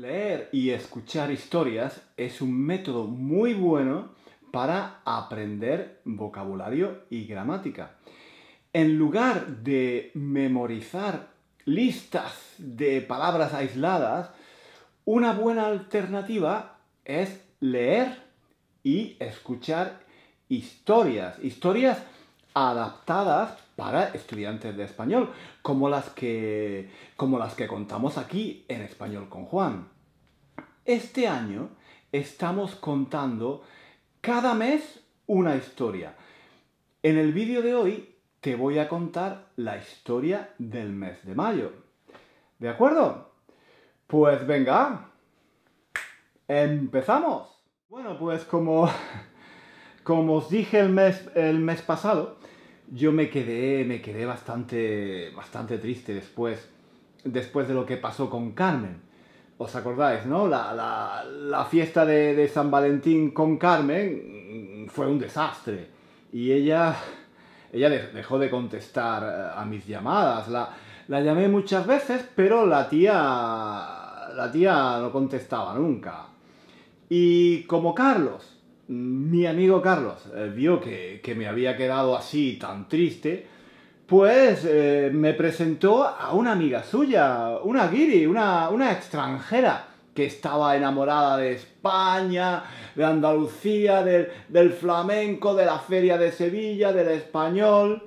Leer y escuchar historias es un método muy bueno para aprender vocabulario y gramática. En lugar de memorizar listas de palabras aisladas, una buena alternativa es leer y escuchar historias. Historias adaptadas para estudiantes de español, como las que, como las que contamos aquí en Español con Juan. Este año estamos contando cada mes una historia. En el vídeo de hoy te voy a contar la historia del mes de mayo. ¿De acuerdo? Pues venga, empezamos. Bueno, pues como, como os dije el mes, el mes pasado, yo me quedé, me quedé bastante, bastante triste después, después de lo que pasó con Carmen. ¿Os acordáis, no? La, fiesta de, San Valentín con Carmen mm, fue un desastre. Y ella, ella dejó de contestar eh, a mis llamadas. La, la llamé muchas veces, pero la tía, la tía no contestaba nunca. Y como Carlos mi amigo Carlos eh, vio que, me había quedado así tan triste, pues eh, me presentó a una amiga suya, una guiri, una, extranjera que estaba enamorada de España, de Andalucía, del, flamenco, de la feria de Sevilla, del español.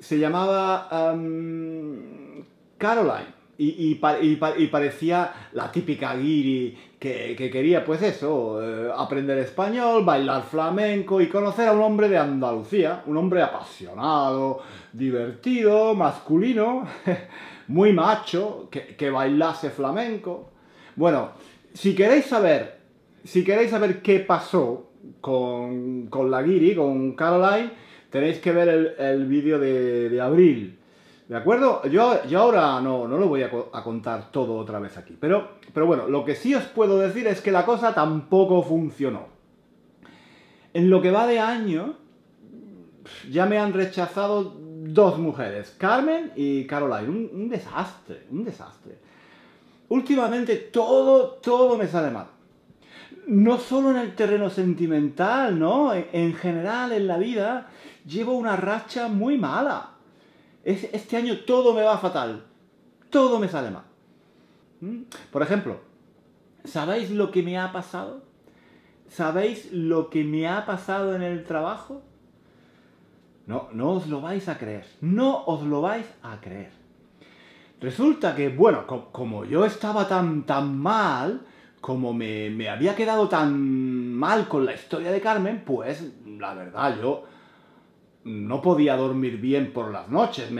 Se llamaba em, Caroline. Y, parecía la típica guiri que, quería, pues eso, eh, aprender español, bailar flamenco y conocer a un hombre de Andalucía, un hombre apasionado, divertido, masculino, muy macho, que, bailase flamenco. Bueno, si queréis saber, si queréis saber qué pasó con, la guiri, con Caroline, tenéis que ver el, vídeo de abril, ¿De acuerdo? Yo, yo ahora no, lo voy a, contar todo otra vez aquí. Pero, pero bueno, lo que sí os puedo decir es que la cosa tampoco funcionó. En lo que va de año, ya me han rechazado dos mujeres, Carmen y Caroline. Un, desastre, un desastre. Últimamente todo, todo me sale mal. No solo en el terreno sentimental, ¿no? en general, en la vida, llevo una racha muy mala este año todo me va fatal, todo me sale mal. ¿Mm? Por ejemplo, ¿sabéis lo que me ha pasado? ¿Sabéis lo que me ha pasado en el trabajo? No, no os lo vais a creer, no os lo vais a creer. Resulta que, bueno, como yo estaba tan, tan mal, como me había quedado tan mal con la historia de Carmen, pues la verdad yo no podía dormir bien por las noches.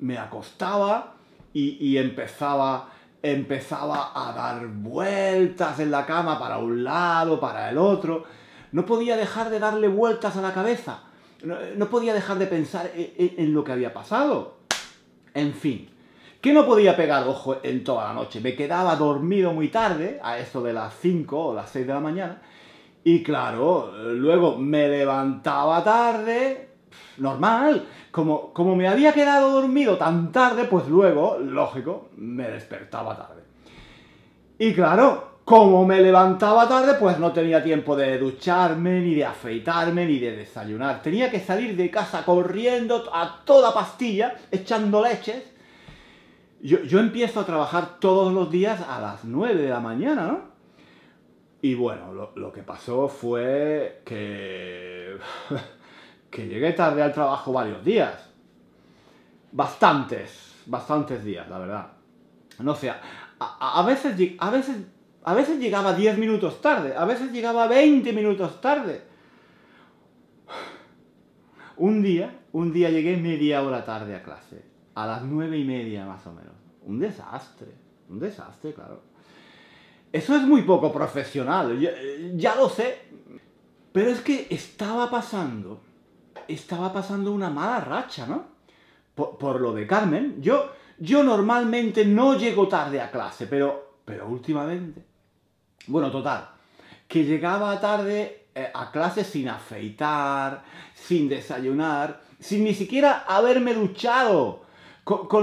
Me, acostaba y, empezaba, empezaba a dar vueltas en la cama para un lado, para el otro. No podía dejar de darle vueltas a la cabeza. No, podía dejar de pensar e, e, en, lo que había pasado. En fin, que no podía pegar ojo en toda la noche. Me quedaba dormido muy tarde, a eso de las 5 o las 6 de la mañana. Y claro, luego me levantaba tarde, normal. Como, como me había quedado dormido tan tarde, pues luego, lógico, me despertaba tarde. Y claro, como me levantaba tarde, pues no tenía tiempo de ducharme, ni de afeitarme, ni de desayunar. Tenía que salir de casa corriendo a toda pastilla, echando leches. Yo, empiezo a trabajar todos los días a las 9 de la mañana, ¿no? Y bueno, lo que pasó fue que... que llegué tarde al trabajo varios días. Bastantes, bastantes días, la verdad. No sé, a, veces, a, veces, a veces llegaba 10 minutos tarde, a veces llegaba 20 minutos tarde. Un día, un día llegué media hora tarde a clase, a las nueve y media más o menos. Un desastre, un desastre, claro. Eso es muy poco profesional, ya lo sé. Pero es que estaba pasando estaba pasando una mala racha, ¿no? Por, lo de Carmen. Yo, yo normalmente no llego tarde a clase, pero, pero últimamente... Bueno, total, que llegaba tarde eh, a clase sin afeitar, sin desayunar, sin ni siquiera haberme duchado,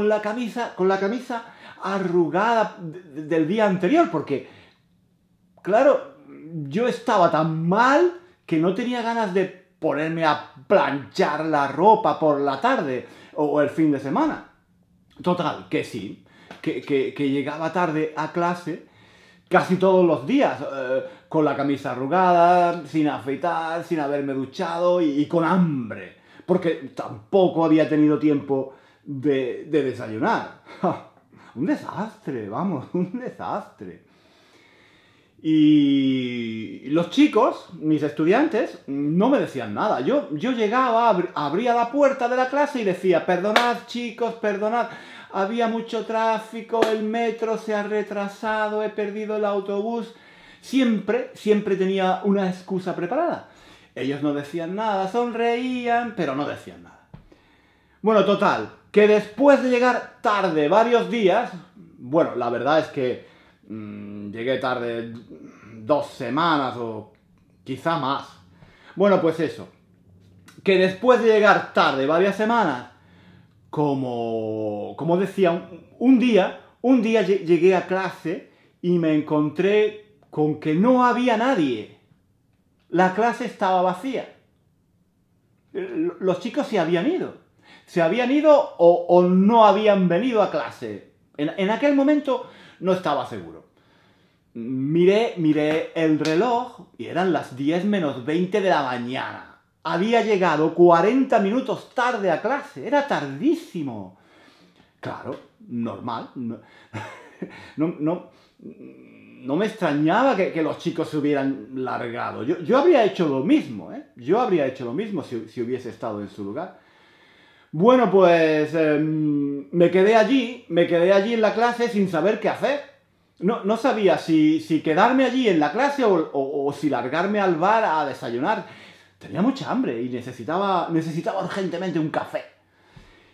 la camisa, con la camisa arrugada del día anterior, porque, claro, yo estaba tan mal que no tenía ganas de ponerme a planchar la ropa por la tarde o el fin de semana. Total, que sí, que, llegaba tarde a clase casi todos los días, eh, con la camisa arrugada, sin afeitar, sin haberme duchado y, con hambre, porque tampoco había tenido tiempo de desayunar. un desastre, vamos, un desastre. Y los chicos, mis estudiantes, no me decían nada. Yo, yo llegaba, abría la puerta de la clase y decía, perdonad chicos, perdonad, había mucho tráfico, el metro se ha retrasado, he perdido el autobús. Siempre, siempre tenía una excusa preparada. Ellos no decían nada, sonreían, pero no decían nada. Bueno, total, que después de llegar tarde varios días, bueno, la verdad es que Mm, llegué tarde dos semanas o quizá más. Bueno, pues eso. Que después de llegar tarde varias semanas, como, como decía, un, día, un día llegué a clase y me encontré con que no había nadie. La clase estaba vacía. Los chicos se habían ido. Se habían ido o, no habían venido a clase. en aquel momento no estaba seguro. Miré, miré el reloj y eran las 10 menos 20 de la mañana. Había llegado 40 minutos tarde a clase, era tardísimo. Claro, normal. No, me extrañaba que, los chicos se hubieran largado. Yo, yo, habría hecho lo mismo, ¿eh? Yo habría hecho lo mismo si hubiese estado en su lugar. Bueno, pues eh, me quedé allí, me quedé allí en la clase sin saber qué hacer. No, sabía si, quedarme allí en la clase o, si largarme al bar a desayunar. Tenía mucha hambre y necesitaba, necesitaba urgentemente un café.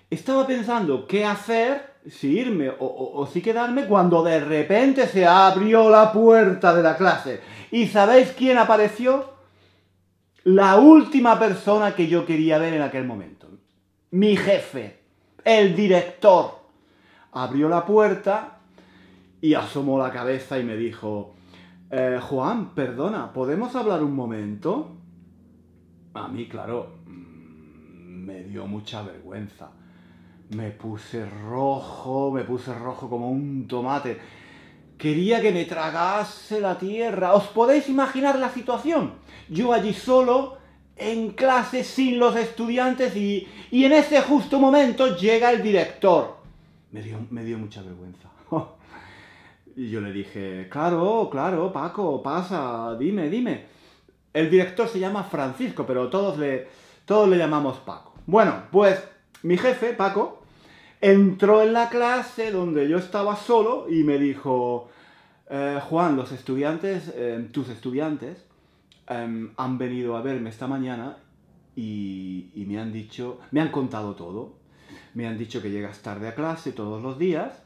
Estaba pensando qué hacer, si irme o si quedarme, cuando de repente se abrió la puerta de la clase. ¿Y sabéis quién apareció? La última persona que yo quería ver en aquel momento mi jefe, el director, abrió la puerta y asomó la cabeza y me dijo, eh, Juan, perdona, ¿podemos hablar un momento? A mí, claro, mm, me dio mucha vergüenza. Me puse rojo, me puse rojo como un tomate. Quería que me tragase la tierra. ¿Os podéis imaginar la situación? Yo allí solo, en clase sin los estudiantes y, en ese justo momento llega el director. Me dio, mucha vergüenza. y yo le dije, claro, claro, Paco, pasa, dime, dime. El director se llama Francisco, pero todos le, todos le llamamos Paco. Bueno, pues mi jefe, Paco, entró en la clase donde yo estaba solo y me dijo, eh, Juan, los estudiantes, eh, tus estudiantes, Em, han venido a verme esta mañana y, y, me han dicho, me han contado todo. Me han dicho que llegas tarde a clase todos los días.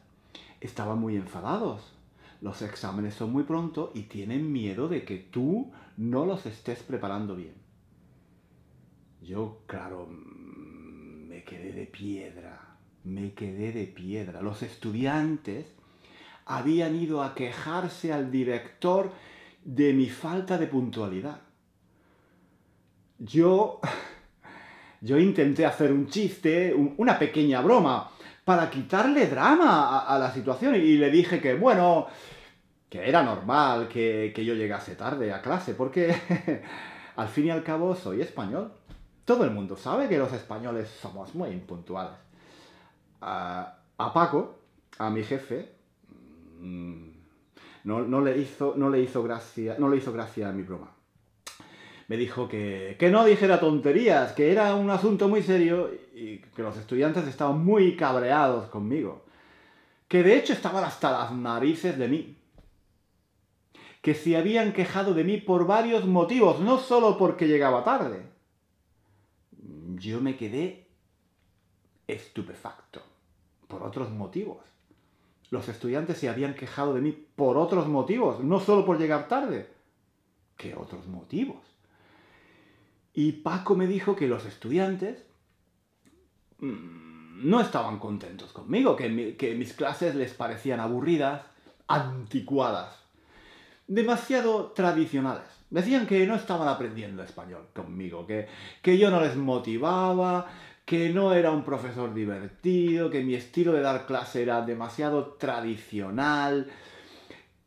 Estaban muy enfadados. Los exámenes son muy pronto y tienen miedo de que tú no los estés preparando bien. Yo, claro, mm, me quedé de piedra. Me quedé de piedra. Los estudiantes habían ido a quejarse al director de mi falta de puntualidad. Yo, yo intenté hacer un chiste, una pequeña broma, para quitarle drama a, la situación y le dije que, bueno, que era normal que, yo llegase tarde a clase, porque al fin y al cabo soy español. Todo el mundo sabe que los españoles somos muy impuntuales. A, a Paco, a mi jefe, mm, no, no, le hizo, no, le hizo gracia, no le hizo gracia a mi broma. Me dijo que, que no dijera tonterías, que era un asunto muy serio y que los estudiantes estaban muy cabreados conmigo. Que de hecho estaban hasta las narices de mí. Que se habían quejado de mí por varios motivos, no solo porque llegaba tarde. Yo me quedé estupefacto, por otros motivos. Los estudiantes se habían quejado de mí por otros motivos, no solo por llegar tarde. ¿Qué otros motivos? Y Paco me dijo que los estudiantes mm, no estaban contentos conmigo, que, mis clases les parecían aburridas, anticuadas, demasiado tradicionales. Decían que no estaban aprendiendo español conmigo, que yo no les motivaba, que no era un profesor divertido, que mi estilo de dar clase era demasiado tradicional,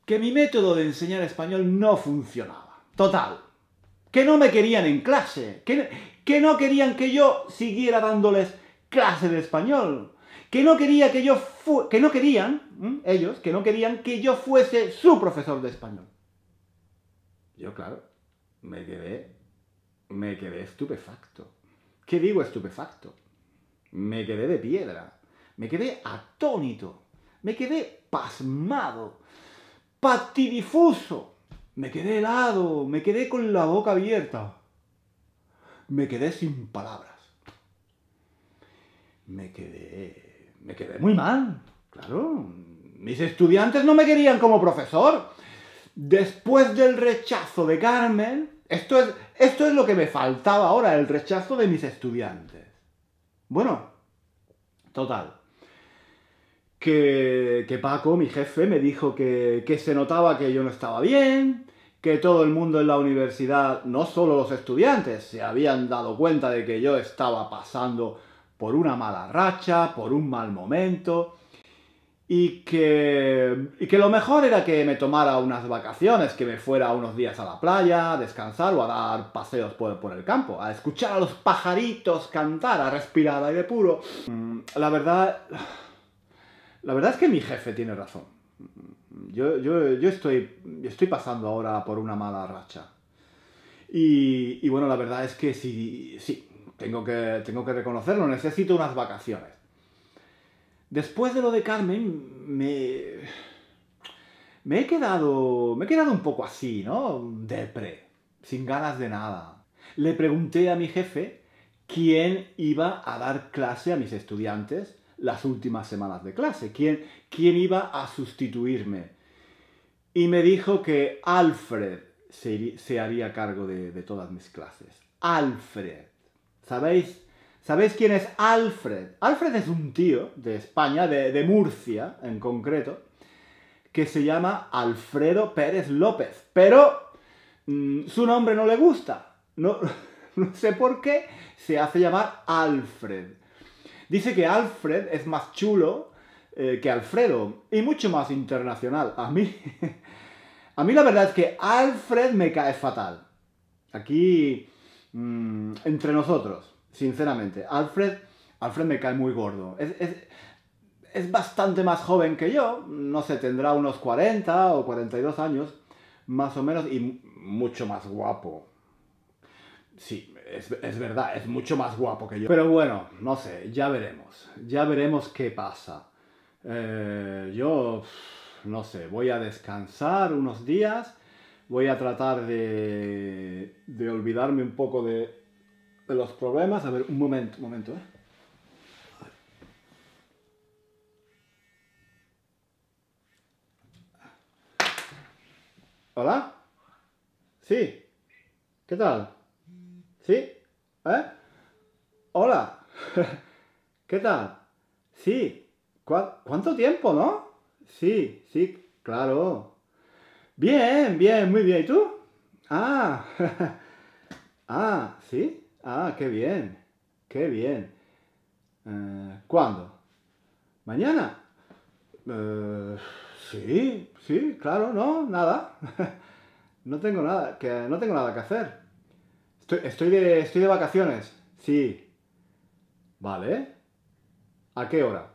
que mi método de enseñar español no funcionaba. Total. Que no me querían en clase, que, no querían que yo siguiera dándoles clase de español, que no quería que yo que no querían ellos, que no querían que yo fuese su profesor de español. Yo claro, me quedé me quedé estupefacto. ¿Qué digo estupefacto? Me quedé de piedra, me quedé atónito, me quedé pasmado, patidifuso, me quedé helado, me quedé con la boca abierta, me quedé sin palabras. Me quedé... me quedé muy mal, claro. Mis estudiantes no me querían como profesor. Después del rechazo de Carmen, esto es esto es lo que me faltaba ahora, el rechazo de mis estudiantes. Bueno, total. Que, Paco, mi jefe, me dijo que, que se notaba que yo no estaba bien, que todo el mundo en la universidad, no solo los estudiantes, se habían dado cuenta de que yo estaba pasando por una mala racha, por un mal momento, y que, que lo mejor era que me tomara unas vacaciones, que me fuera unos días a la playa, a descansar o a dar paseos por, el campo, a escuchar a los pajaritos cantar, a respirar aire puro. Mm, la verdad... La verdad es que mi jefe tiene razón. Yo, yo, estoy, estoy pasando ahora por una mala racha. Y, y bueno, la verdad es que sí, sí, tengo que, tengo que reconocerlo, necesito unas vacaciones. Después de lo de Carmen, me... Me he quedado... Me he quedado un poco así, ¿no? Depre, sin ganas de nada. Le pregunté a mi jefe quién iba a dar clase a mis estudiantes las últimas semanas de clase, quién, quién iba a sustituirme. Y me dijo que Alfred se, haría cargo de, de todas mis clases. Alfred. ¿Sabéis? ¿Sabéis quién es Alfred? Alfred es un tío de España, de, Murcia en concreto, que se llama Alfredo Pérez López. Pero mm, su nombre no le gusta. No, sé por qué se hace llamar Alfred. Dice que Alfred es más chulo eh, que Alfredo y mucho más internacional. A mí, a mí la verdad es que Alfred me cae fatal. Aquí, mm, entre nosotros sinceramente. Alfred, Alfred me cae muy gordo. Es, bastante más joven que yo, no sé, tendrá unos 40 o 42 años, más o menos, y mucho más guapo. Sí, es, verdad, es mucho más guapo que yo. Pero bueno, no sé, ya veremos. Ya veremos qué pasa. Eh, yo, no sé, voy a descansar unos días, voy a tratar de olvidarme un poco de, los problemas. A ver, un momento, un momento, ¿eh? ¿Hola? Sí. ¿Qué tal? ¿Sí? ¿Eh? Hola. ¿Qué tal? Sí. ¿Cuánto tiempo, no? Sí, sí, claro. Bien, bien, muy bien. ¿Y tú? Ah. ah, sí. Ah, qué bien, qué bien. Eh, ¿Cuándo? ¿Mañana? Eh, sí, sí, claro, no, nada. no tengo nada, que no tengo nada que hacer. Estoy, estoy, de, estoy de vacaciones, sí. Vale. ¿A qué hora?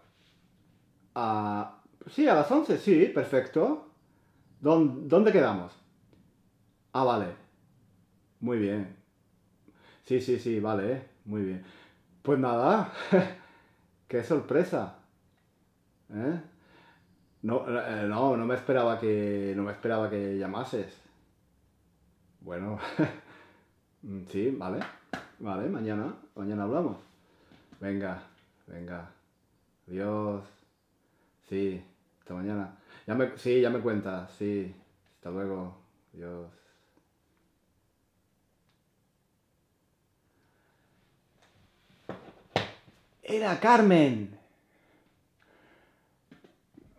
sí, a las 11, sí, perfecto. ¿Dónde quedamos? Ah, vale. Muy bien. Sí, sí, sí, vale, eh, muy bien. Pues nada, qué sorpresa. ¿eh? No, eh, no, no me esperaba que. No me esperaba que llamases. Bueno. Mm, sí, vale. Vale, mañana. Mañana hablamos. Venga, venga. Adiós. Sí, hasta mañana. sí, ya me cuenta Sí, hasta luego. Adiós. Era Carmen.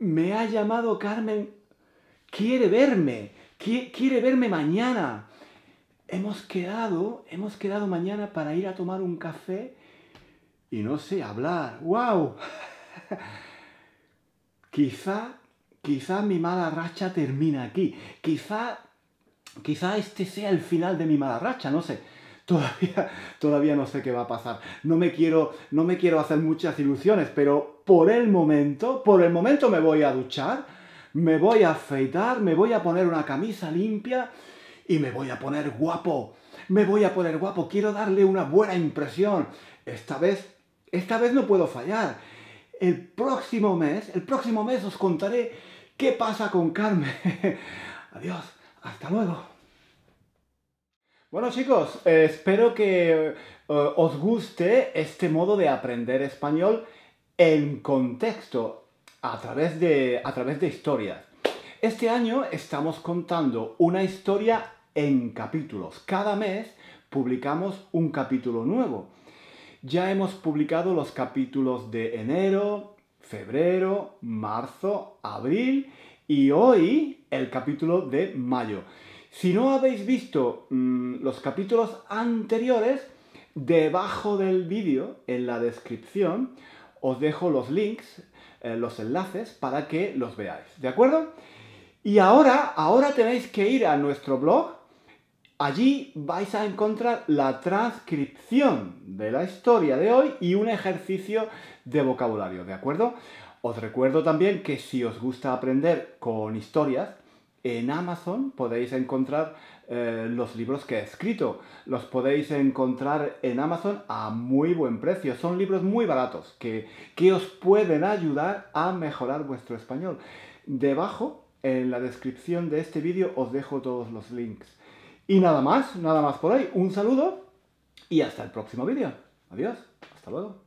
Me ha llamado Carmen. Quiere verme. Quiere, verme mañana. Hemos quedado, hemos quedado mañana para ir a tomar un café y no sé, hablar. ¡Wow! quizá, quizá mi mala racha termina aquí. Quizá, quizá este sea el final de mi mala racha, no sé todavía, todavía no sé qué va a pasar. No me, quiero, no me quiero hacer muchas ilusiones, pero por el momento, por el momento me voy a duchar, me voy a afeitar, me voy a poner una camisa limpia y me voy a poner guapo. Me voy a poner guapo, quiero darle una buena impresión. Esta vez, esta vez no puedo fallar. El próximo mes, el próximo mes os contaré qué pasa con Carmen. Adiós, hasta luego. Bueno chicos, eh, espero que eh, os guste este modo de aprender español en contexto, a través de, a través de historias. Este año estamos contando una historia en capítulos. Cada mes publicamos un capítulo nuevo. Ya hemos publicado los capítulos de enero, febrero, marzo, abril y hoy el capítulo de mayo. Si no habéis visto mm, los capítulos anteriores, debajo del vídeo, en la descripción, os dejo los links, eh, los enlaces para que los veáis, ¿de acuerdo? Y ahora, ahora tenéis que ir a nuestro blog, allí vais a encontrar la transcripción de la historia de hoy y un ejercicio de vocabulario, ¿de acuerdo? Os recuerdo también que si os gusta aprender con historias, en Amazon podéis encontrar eh, los libros que he escrito. Los podéis encontrar en Amazon a muy buen precio. Son libros muy baratos que, que os pueden ayudar a mejorar vuestro español. Debajo, en la descripción de este vídeo, os dejo todos los links. Y nada más, nada más por hoy. Un saludo y hasta el próximo vídeo. Adiós, hasta luego.